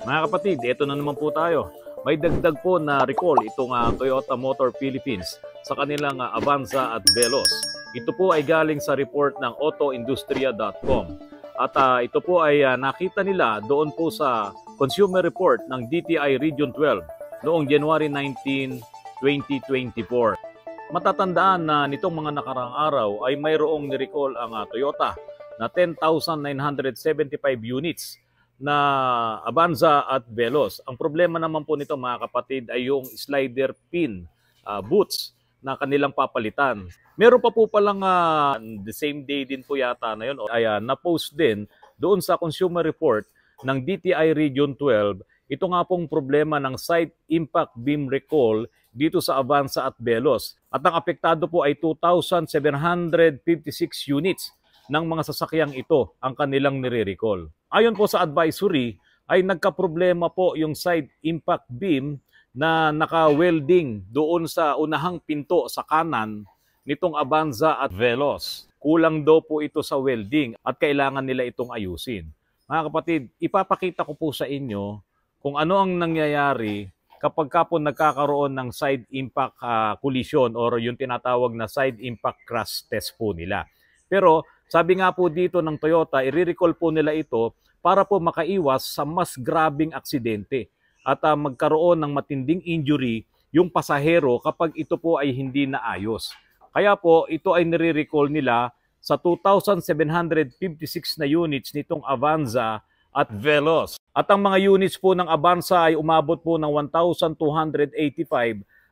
Mga kapatid, ito na naman po tayo. May dagdag po na recall itong uh, Toyota Motor Philippines sa kanilang uh, Avanza at Veloz. Ito po ay galing sa report ng autoindustria.com. At uh, ito po ay uh, nakita nila doon po sa consumer report ng DTI Region 12 noong January 19, 2024. Matatandaan na nitong mga nakarang araw ay mayroong ni-recall ang uh, Toyota na 10,975 units na Avanza at Velos. Ang problema naman po nito mga kapatid ay yung slider pin uh, boots na kanilang papalitan. Meron pa po palang uh, the same day din po yata na yun, ay uh, na-post din doon sa consumer report ng DTI Region 12, ito nga pong problema ng site impact beam recall dito sa Avanza at Velos. At ang apektado po ay 2,756 units ng mga sasakyang ito ang kanilang nire-recall. Ayon po sa advisory, ay nagkaproblema po yung side impact beam na naka-welding doon sa unahang pinto sa kanan nitong Avanza at Veloz. Kulang daw po ito sa welding at kailangan nila itong ayusin. Mga kapatid, ipapakita ko po sa inyo kung ano ang nangyayari kapag ka po nagkakaroon ng side impact uh, collision or yung tinatawag na side impact crash test po nila. Pero sabi nga po dito ng Toyota, i-recall po nila ito para po makaiwas sa mas grabing aksidente at uh, magkaroon ng matinding injury yung pasahero kapag ito po ay hindi naayos. Kaya po ito ay nire-recall nila sa 2,756 na units nitong Avanza at Veloz. At ang mga units po ng Avanza ay umabot po ng 1,285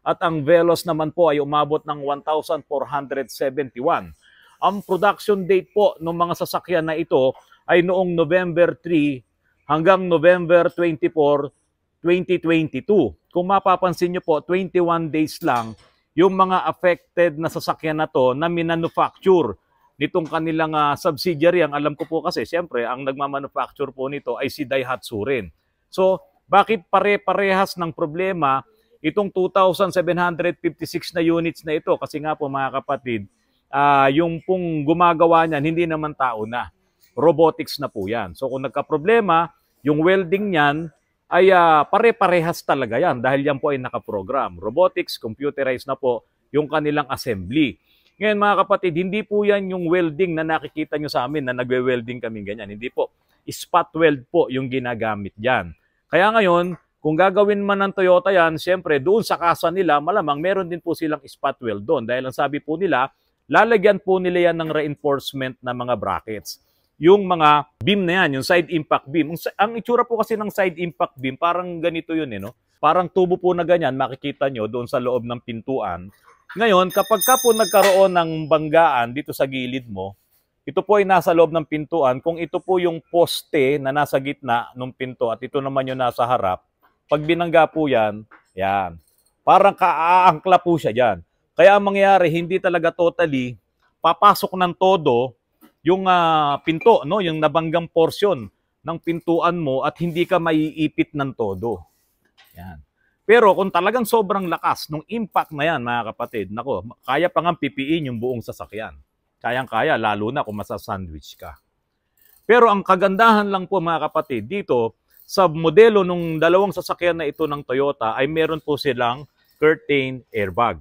at ang Veloz naman po ay umabot ng 1,471. Ang production date po ng mga sasakyan na ito ay noong November 3 hanggang November 24, 2022. Kung mapapansin nyo po, 21 days lang yung mga affected na sasakyan na to na minanufacture nitong kanilang uh, subsidiary. Ang alam ko po kasi, siyempre, ang nagmamanufacture po nito ay si Daihatsu rin. So, bakit pare-parehas ng problema itong 2,756 na units na ito? Kasi nga po mga kapatid, uh, yung pong gumagawa niyan, hindi naman tao na. Robotics na po yan. So kung nagka-problema, yung welding niyan ay uh, pare-parehas talaga yan dahil yan po ay nakaprogram. Robotics, computerized na po yung kanilang assembly. Ngayon mga kapatid, hindi po yan yung welding na nakikita nyo sa amin na nagwe-welding kami ganyan. Hindi po. Spot weld po yung ginagamit dyan. Kaya ngayon, kung gagawin man ng Toyota yan, siyempre doon sa kasa nila, malamang meron din po silang spot weld doon. Dahil ang sabi po nila, lalagyan po nila yan ng reinforcement na mga brackets. Yung mga beam na yan, yung side impact beam. Ang itsura po kasi ng side impact beam, parang ganito yun eh, no? Parang tubo po na ganyan, makikita nyo doon sa loob ng pintuan. Ngayon, kapag ka po nagkaroon ng banggaan dito sa gilid mo, ito po ay nasa loob ng pintuan. Kung ito po yung poste na nasa gitna ng pinto at ito naman yung nasa harap, pag binangga po yan, yan. Parang kaaangkla po siya dyan. Kaya ang mangyayari, hindi talaga totally papasok ng todo yung uh, pinto, no? yung nabanggang portion ng pintuan mo at hindi ka maiipit ng todo. Yan. Pero kung talagang sobrang lakas ng impact na yan, mga kapatid, nako, kaya pa nga pipiin yung buong sasakyan. Kayang-kaya, lalo na kung masasandwich ka. Pero ang kagandahan lang po mga kapatid, dito sa modelo ng dalawang sasakyan na ito ng Toyota ay meron po silang curtain airbag.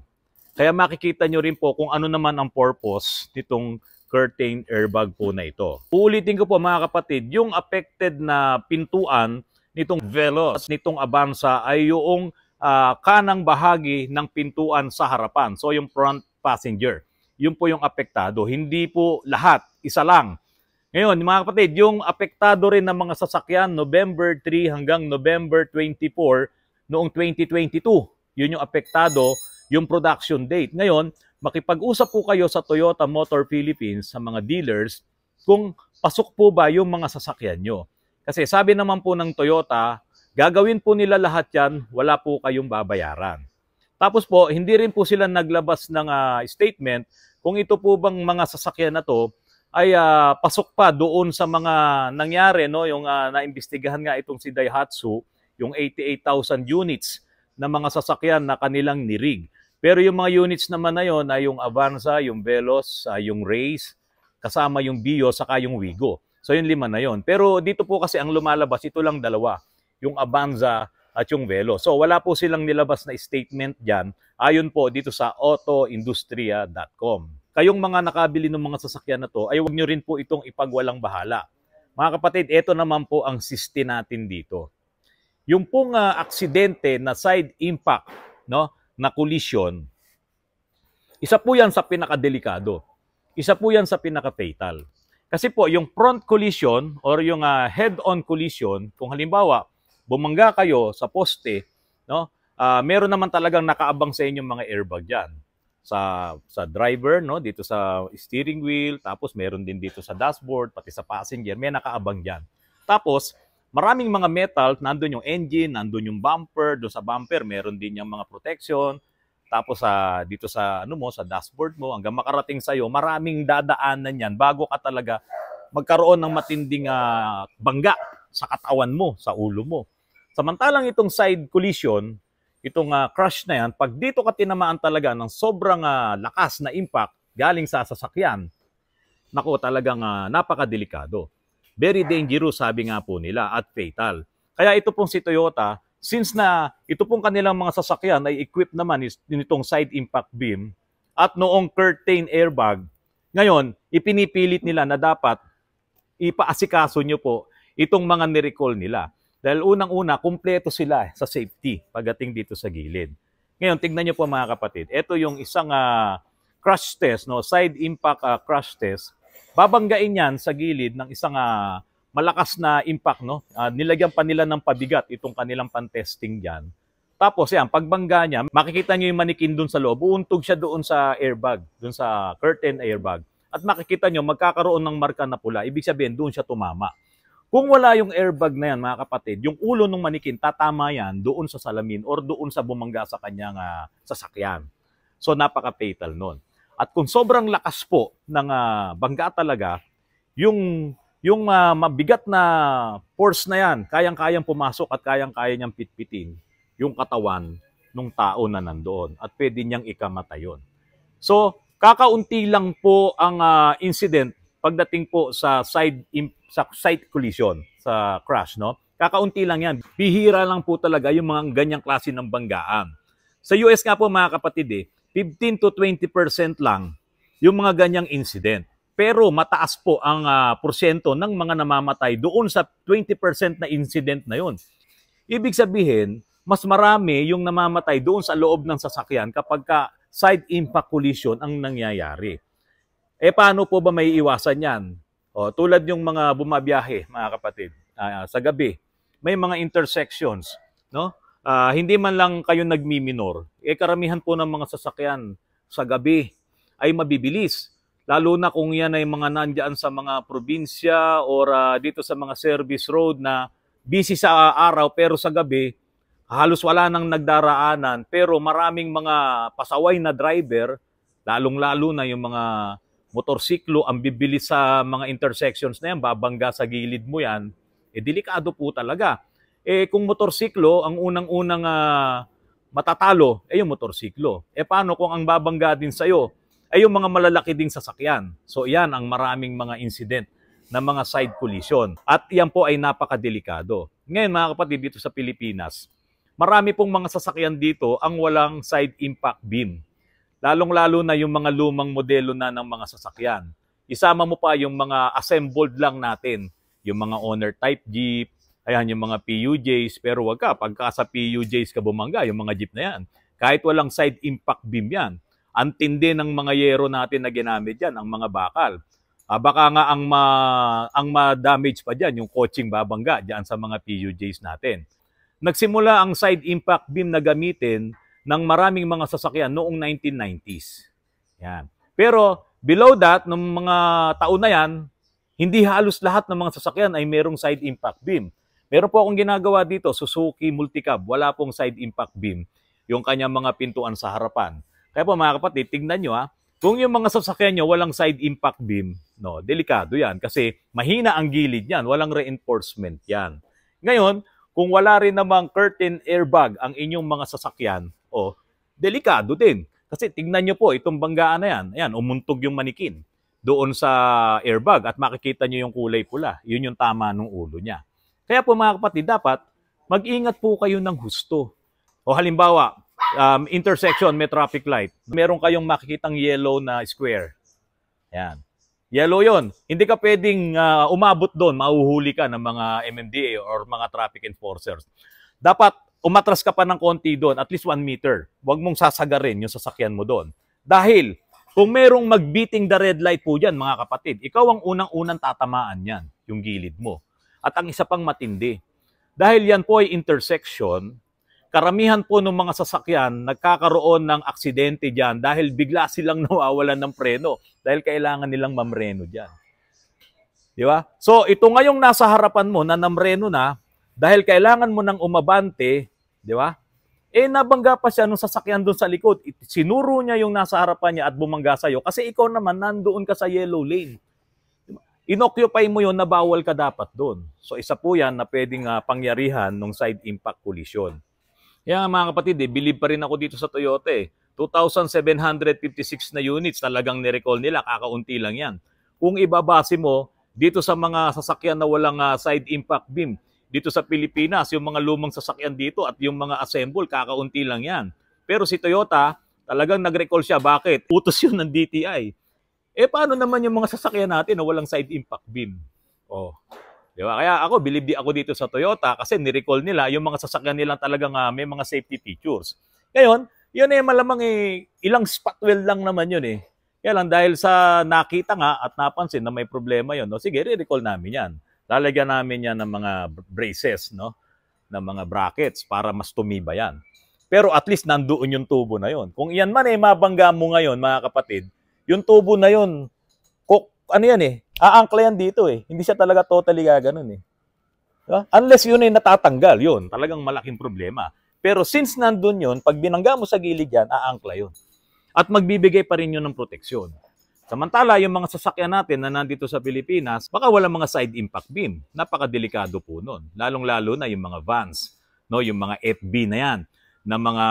Kaya makikita nyo rin po kung ano naman ang purpose nitong curtain airbag po na ito. Uulitin ko po mga kapatid, yung affected na pintuan nitong Veloz nitong Avanza ay yung uh, kanang bahagi ng pintuan sa harapan. So yung front passenger. Yun po yung apektado. Hindi po lahat, isa lang. Ngayon, mga kapatid, yung apektado rin ng mga sasakyan November 3 hanggang November 24 noong 2022. Yun yung apektado yung production date. Ngayon, makipag-usap po kayo sa Toyota Motor Philippines, sa mga dealers, kung pasok po ba yung mga sasakyan nyo. Kasi sabi naman po ng Toyota, gagawin po nila lahat yan, wala po kayong babayaran. Tapos po, hindi rin po sila naglabas ng uh, statement kung ito po bang mga sasakyan na to ay uh, pasok pa doon sa mga nangyari, no? yung uh, naimbestigahan nga itong si Daihatsu, yung 88,000 units na mga sasakyan na kanilang nirig. Pero yung mga units naman na yon ay yung Avanza, yung Veloz, uh, ah, yung Race, kasama yung Bio, saka yung Wigo. So yung lima na yon. Pero dito po kasi ang lumalabas, ito lang dalawa. Yung Avanza at yung Veloz. So wala po silang nilabas na statement dyan. Ayon po dito sa autoindustria.com. Kayong mga nakabili ng mga sasakyan na to, ay huwag nyo rin po itong ipagwalang bahala. Mga kapatid, ito naman po ang siste natin dito. Yung pong uh, aksidente na side impact, no? na collision, isa po yan sa pinakadelikado. Isa po yan sa pinaka-fatal. Kasi po, yung front collision or yung uh, head-on collision, kung halimbawa, bumangga kayo sa poste, no? Uh, meron naman talagang nakaabang sa inyong mga airbag diyan sa sa driver no dito sa steering wheel tapos meron din dito sa dashboard pati sa passenger may nakaabang diyan tapos maraming mga metal, nandun yung engine, nandun yung bumper, doon sa bumper meron din yung mga protection. Tapos sa uh, dito sa ano mo, sa dashboard mo hanggang makarating sa iyo, maraming dadaanan yan bago ka talaga magkaroon ng matinding uh, bangga sa katawan mo, sa ulo mo. Samantalang itong side collision, itong uh, crash na yan, pag dito ka tinamaan talaga ng sobrang uh, lakas na impact galing sa sasakyan, nako talagang uh, napakadelikado very dangerous sabi nga po nila at fatal. Kaya ito pong si Toyota, since na ito pong kanilang mga sasakyan ay equipped naman nitong side impact beam at noong curtain airbag, ngayon ipinipilit nila na dapat ipaasikaso nyo po itong mga ni-recall nila. Dahil unang-una, kumpleto sila sa safety pagdating dito sa gilid. Ngayon, tingnan nyo po mga kapatid, ito yung isang uh, crash test, no? side impact uh, crash test babanggain yan sa gilid ng isang uh, malakas na impact. No? Uh, nilagyan pa nila ng pabigat itong kanilang pan-testing dyan. Tapos yan, pagbangga niya, makikita niyo yung manikin doon sa loob, uuntog siya doon sa airbag, doon sa curtain airbag. At makikita niyo, magkakaroon ng marka na pula. Ibig sabihin, doon siya tumama. Kung wala yung airbag na yan, mga kapatid, yung ulo ng manikin, tatama yan doon sa salamin or doon sa bumangga sa kanyang uh, sasakyan. So, napaka-fatal noon. At kung sobrang lakas po ng uh, bangga talaga, yung yung uh, mabigat na force na yan, kayang-kayang pumasok at kayang-kaya niyang pitpitin yung katawan ng tao na nandoon at pwede niyang ikamatay yon. So, kakaunti lang po ang uh, incident pagdating po sa side sa side collision, sa crash, no? Kakaunti lang yan. Bihira lang po talaga yung mga ganyang klase ng banggaan. Sa US nga po mga kapatid eh, 15 to 20% lang yung mga ganyang incident. Pero mataas po ang uh, porsyento ng mga namamatay doon sa 20% na incident na yun. Ibig sabihin, mas marami yung namamatay doon sa loob ng sasakyan kapag ka side impact collision ang nangyayari. Eh paano po ba may iwasan yan? O, tulad yung mga bumabiyahe, mga kapatid, uh, sa gabi, may mga intersections, no? uh, hindi man lang kayo nagmi-minor, eh karamihan po ng mga sasakyan sa gabi ay mabibilis. Lalo na kung yan ay mga nandyan sa mga probinsya or uh, dito sa mga service road na busy sa araw pero sa gabi, halos wala nang nagdaraanan pero maraming mga pasaway na driver, lalong-lalo na yung mga motorsiklo, ang bibilis sa mga intersections na yan, babangga sa gilid mo yan, eh delikado po talaga eh kung motorsiklo, ang unang-unang uh, matatalo eh, yung motorsiklo. Eh paano kung ang babangga din sa'yo ay eh, yung mga malalaki ding sasakyan? So iyan ang maraming mga incident na mga side collision. At iyan po ay napakadelikado. Ngayon mga kapatid dito sa Pilipinas, marami pong mga sasakyan dito ang walang side impact beam. Lalong-lalo na yung mga lumang modelo na ng mga sasakyan. Isama mo pa yung mga assembled lang natin, yung mga owner type jeep, Ayan yung mga PUJs, pero wag ka, pagka sa PUJs ka bumangga, yung mga jeep na yan. Kahit walang side impact beam yan. Ang tindi ng mga yero natin na ginamit yan, ang mga bakal. Ah, baka nga ang, ma, ang ma-damage pa dyan, yung coaching babangga dyan sa mga PUJs natin. Nagsimula ang side impact beam na gamitin ng maraming mga sasakyan noong 1990s. Yan. Pero below that, noong mga taon na yan, hindi halos lahat ng mga sasakyan ay merong side impact beam. Meron po akong ginagawa dito, Suzuki Multicab, wala pong side impact beam, yung kanyang mga pintuan sa harapan. Kaya po mga kapatid, tignan nyo ha, kung yung mga sasakyan nyo walang side impact beam, no, delikado yan kasi mahina ang gilid niyan, walang reinforcement yan. Ngayon, kung wala rin namang curtain airbag ang inyong mga sasakyan, oh, delikado din. Kasi tingnan nyo po, itong banggaan na yan, ayan, umuntog yung manikin doon sa airbag at makikita nyo yung kulay pula. Yun yung tama ng ulo niya. Kaya po mga kapatid, dapat mag-ingat po kayo ng husto. O halimbawa, um, intersection, may traffic light. Meron kayong makikitang yellow na square. Yan. Yellow yon. Hindi ka pwedeng uh, umabot doon, mauhuli ka ng mga MMDA or mga traffic enforcers. Dapat umatras ka pa ng konti doon, at least 1 meter. Huwag mong sasagarin yung sasakyan mo doon. Dahil kung merong magbeating the red light po dyan, mga kapatid, ikaw ang unang-unang tatamaan yan, yung gilid mo at ang isa pang matindi. Dahil yan po ay intersection, karamihan po ng mga sasakyan nagkakaroon ng aksidente diyan dahil bigla silang nawawalan ng preno dahil kailangan nilang mamreno diyan. Di ba? So ito ngayong nasa harapan mo na namreno na dahil kailangan mo ng umabante, di ba? Eh nabangga pa siya nung sasakyan doon sa likod. Sinuro niya yung nasa harapan niya at bumangga sa iyo kasi ikaw naman nandoon ka sa yellow lane inoccupy mo yon na bawal ka dapat doon. So isa po yan na pwedeng uh, pangyarihan ng side impact collision. Kaya mga kapatid, eh, believe pa rin ako dito sa Toyota eh. 2,756 na units talagang nirecall nila, kakaunti lang yan. Kung ibabase mo dito sa mga sasakyan na walang uh, side impact beam, dito sa Pilipinas, yung mga lumang sasakyan dito at yung mga assemble, kakaunti lang yan. Pero si Toyota, talagang nag-recall siya. Bakit? Utos yun ng DTI. Eh paano naman yung mga sasakyan natin na walang side impact beam? Oh. Di ba? Kaya ako, believe di ako dito sa Toyota kasi ni-recall nila yung mga sasakyan nila talagang uh, may mga safety features. Ngayon, yun eh, malamang eh, ilang spot weld lang naman yun eh. Kaya lang dahil sa nakita nga at napansin na may problema yun, no? sige, re-recall namin yan. Lalagyan namin yan ng mga braces, no? ng mga brackets para mas tumiba yan. Pero at least nandoon yung tubo na yon. Kung iyan man eh mabangga mo ngayon mga kapatid, yung tubo na yun, kok, ano yan eh, aangkla yan dito eh. Hindi siya talaga totally gaganon eh. Diba? Unless yun ay natatanggal, yun, talagang malaking problema. Pero since nandun yun, pag binangga mo sa gilid yan, aangkla yun. At magbibigay pa rin yun ng proteksyon. Samantala, yung mga sasakyan natin na nandito sa Pilipinas, baka walang mga side impact beam. Napakadelikado po nun. Lalong-lalo na yung mga vans, no? yung mga FB na yan ng mga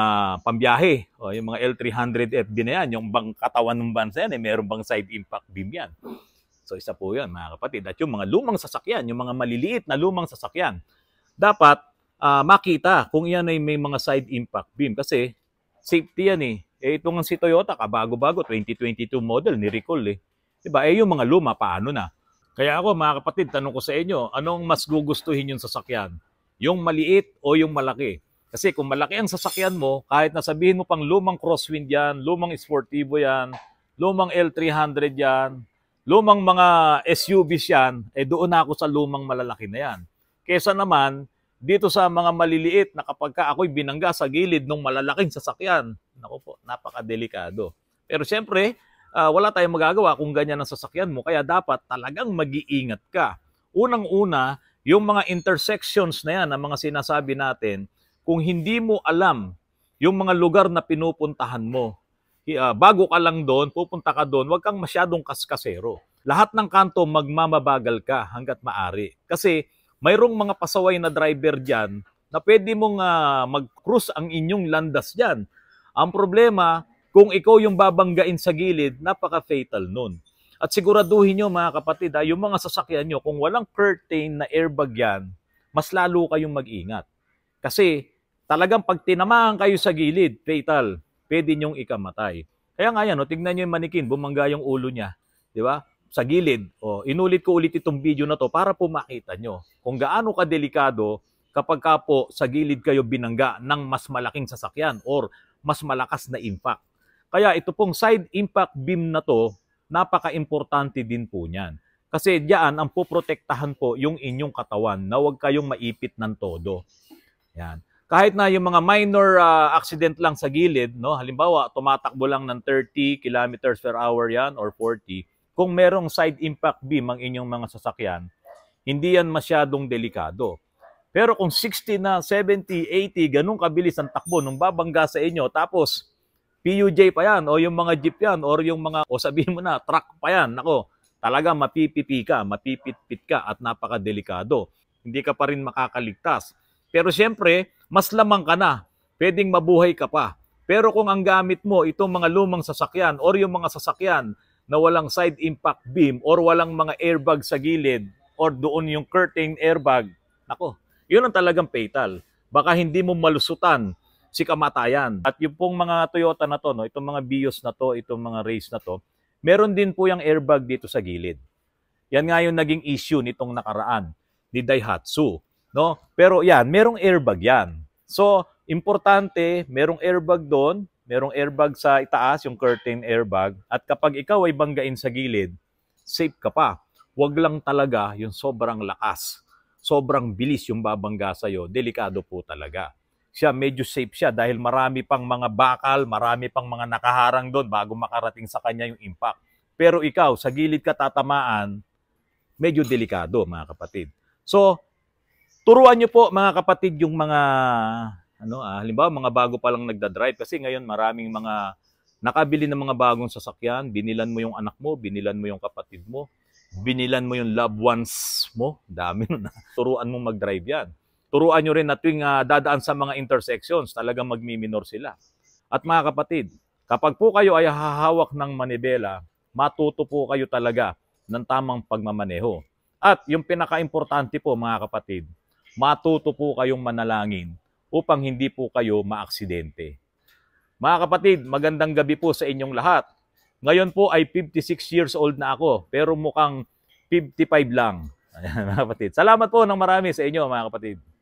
pambiyahe. O, yung mga L300FB na yan, yung bang katawan ng bansa yan, eh, meron bang side impact beam yan. So isa po yan mga kapatid. At yung mga lumang sasakyan, yung mga maliliit na lumang sasakyan, dapat uh, makita kung yan ay may mga side impact beam. Kasi safety yan eh. Eh nga si Toyota, kabago-bago, 2022 model, ni-recall eh. Diba? Eh yung mga luma, paano na? Kaya ako mga kapatid, tanong ko sa inyo, anong mas gugustuhin yung sasakyan? Yung maliit o yung malaki? Kasi kung malaki ang sasakyan mo, kahit nasabihin mo pang lumang crosswind yan, lumang Sportivo yan, lumang L300 yan, lumang mga SUVs yan, eh doon na ako sa lumang malalaki na yan. Kesa naman, dito sa mga maliliit na kapag ka ako'y binangga sa gilid ng malalaking sasakyan, nako po, napakadelikado. Pero siyempre, uh, wala tayong magagawa kung ganyan ang sasakyan mo, kaya dapat talagang mag-iingat ka. Unang-una, yung mga intersections na yan, ang mga sinasabi natin, kung hindi mo alam yung mga lugar na pinupuntahan mo. Ah, bago ka lang doon, pupunta ka doon, huwag kang masyadong kaskasero. Lahat ng kanto magmamabagal ka hanggat maari. Kasi mayroong mga pasaway na driver dyan na pwede mong uh, mag-cruise ang inyong landas dyan. Ang problema, kung ikaw yung babanggain sa gilid, napaka-fatal nun. At siguraduhin nyo mga kapatid, ha, ah, yung mga sasakyan nyo, kung walang curtain na airbag yan, mas lalo kayong mag-ingat. Kasi talagang pag tinamaan kayo sa gilid, fatal, pwede niyong ikamatay. Kaya nga yan, o, oh, tignan niyo yung manikin, bumangga yung ulo niya, di ba? Sa gilid. oh, inulit ko ulit itong video na to para po makita niyo kung gaano kadelikado kapag ka po sa gilid kayo binangga ng mas malaking sasakyan or mas malakas na impact. Kaya ito pong side impact beam na to, napaka-importante din po niyan. Kasi diyan ang poprotektahan po yung inyong katawan na huwag kayong maipit ng todo. Yan kahit na yung mga minor uh, accident lang sa gilid, no? halimbawa tumatakbo lang ng 30 kilometers per hour yan or 40, kung merong side impact beam ang inyong mga sasakyan, hindi yan masyadong delikado. Pero kung 60 na, 70, 80, ganun kabilis ang takbo nung babangga sa inyo, tapos PUJ pa yan, o yung mga jeep yan, or yung mga, o sabihin mo na, truck pa yan, nako, talaga mapipipi ka, mapipitpit ka, at napaka-delikado. Hindi ka pa rin makakaligtas. Pero siyempre, mas lamang ka na, pwedeng mabuhay ka pa. Pero kung ang gamit mo itong mga lumang sasakyan or yung mga sasakyan na walang side impact beam or walang mga airbag sa gilid or doon yung curtain airbag, nako, yun ang talagang fatal. Baka hindi mo malusutan si kamatayan. At yung pong mga Toyota na to, no, itong mga Vios na to, itong mga Race na to, meron din po yung airbag dito sa gilid. Yan nga yung naging issue nitong nakaraan ni Daihatsu. No? Pero yan, merong airbag yan. So, importante, merong airbag doon, merong airbag sa itaas, yung curtain airbag. At kapag ikaw ay banggain sa gilid, safe ka pa. Huwag lang talaga yung sobrang lakas. Sobrang bilis yung babangga sa iyo, Delikado po talaga. Siya medyo safe siya dahil marami pang mga bakal, marami pang mga nakaharang doon bago makarating sa kanya yung impact. Pero ikaw, sa gilid ka tatamaan, medyo delikado mga kapatid. So, Turuan niyo po mga kapatid yung mga ano ah, halimbawa mga bago pa lang nagda-drive kasi ngayon maraming mga nakabili ng mga bagong sasakyan, binilan mo yung anak mo, binilan mo yung kapatid mo, binilan mo yung loved ones mo, dami nun. Ah. Turuan mo mag-drive yan. Turuan nyo rin na tuwing uh, dadaan sa mga intersections, talagang minor sila. At mga kapatid, kapag po kayo ay hahawak ng manibela, matuto po kayo talaga ng tamang pagmamaneho. At yung pinaka-importante po mga kapatid, matuto po kayong manalangin upang hindi po kayo maaksidente. Mga kapatid, magandang gabi po sa inyong lahat. Ngayon po ay 56 years old na ako, pero mukhang 55 lang. Ayan, mga kapatid. Salamat po ng marami sa inyo, mga kapatid.